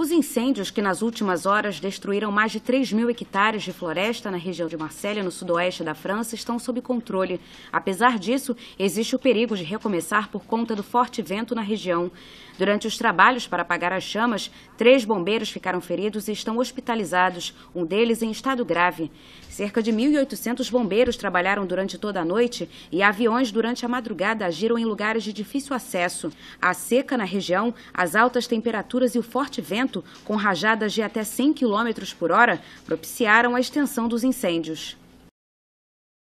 Os incêndios que nas últimas horas destruíram mais de 3 mil hectares de floresta na região de Marselha, no sudoeste da França, estão sob controle. Apesar disso, existe o perigo de recomeçar por conta do forte vento na região. Durante os trabalhos para apagar as chamas, três bombeiros ficaram feridos e estão hospitalizados, um deles em estado grave. Cerca de 1.800 bombeiros trabalharam durante toda a noite e aviões durante a madrugada agiram em lugares de difícil acesso. A seca na região, as altas temperaturas e o forte vento vento, com rajadas de até 100 km por hora, propiciaram a extensão dos incêndios.